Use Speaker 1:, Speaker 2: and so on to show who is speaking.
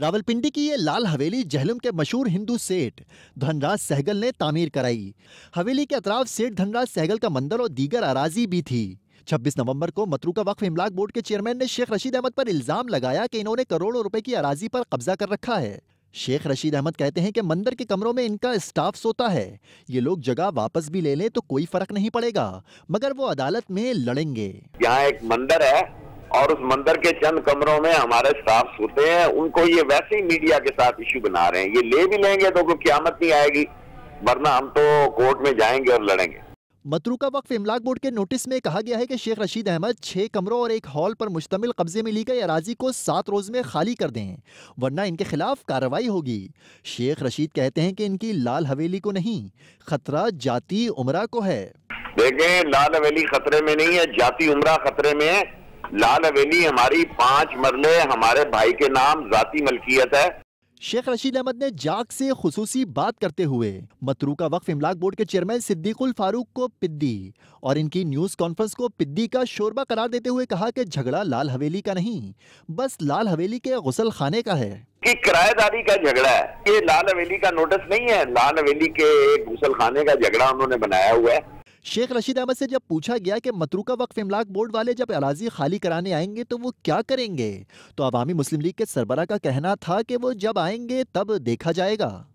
Speaker 1: रावलपिंडी की ये लाल हवेली जहलम के मशहूर हिंदू सेठ धनराज सहगल ने तामीर कराई हवेली के अतराफ सेठ धनराज सहगल का मंदिर और दीगर अराजी भी थी 26 नवंबर को मतरूका वक्फ इमलाक बोर्ड के चेयरमैन ने शेख रशीद अहमद पर इल्जाम लगाया कि इन्होंने करोड़ों रुपए की अराजी पर कब्जा कर रखा है शेख रशीद अहमद कहते हैं कि मंदिर के कमरों में इनका स्टाफ सोता है ये लोग जगह वापस भी ले लें तो कोई फर्क नहीं पड़ेगा मगर वो अदालत में लड़ेंगे
Speaker 2: यहाँ एक मंदिर है और उस मंदिर के चंद कमरों में हमारे स्टाफ सोते हैं उनको ये वैसे ही मीडिया के साथ इश्यू बना रहे हैं ये ले भी लेंगे तो कोई क्यामत नहीं आएगी वरना हम तो कोर्ट में जाएंगे और लड़ेंगे
Speaker 1: का वक्फ इमलाक बोर्ड के नोटिस में कहा गया है कि शेख रशीद अहमद छः कमरों और एक हॉल पर मुश्तमिल कब्जे में ली गई अराजी को सात रोज़ में खाली कर दें वरना इनके खिलाफ कार्रवाई होगी शेख रशीद कहते हैं कि इनकी लाल हवेली को नहीं खतरा जाति उमरा को है
Speaker 2: देखें लाल हवेली खतरे में नहीं है जाति उमरा खतरे में है लाल हवेली हमारी पांच मरले हमारे भाई के नाम जाती मलकियत है
Speaker 1: शेख रशीद अहमद ने जाग से खसूसी बात करते हुए मतरूका वक्फ इमलाक बोर्ड के चेयरमैन सिद्दीकुल फारूक को पिद्दी और इनकी न्यूज़ कॉन्फ्रेंस को पिद्दी का शोरबा करार देते हुए कहा कि झगड़ा लाल हवेली का नहीं बस लाल हवेली के गसल खाने का है
Speaker 2: कि किराएदारी का झगड़ा है ये लाल हवेली का नोटिस नहीं है लाल हवेली के एक गुसल खाने का झगड़ा उन्होंने बनाया हुआ है
Speaker 1: शेख रशीद अहमद से जब पूछा गया कि मतरूका वक्फ इमलाक बोर्ड वाले जब अराजी खाली कराने आएंगे तो वो क्या करेंगे तो अवामी मुस्लिम लीग के सरबरा का कहना था कि वो जब आएंगे तब देखा जाएगा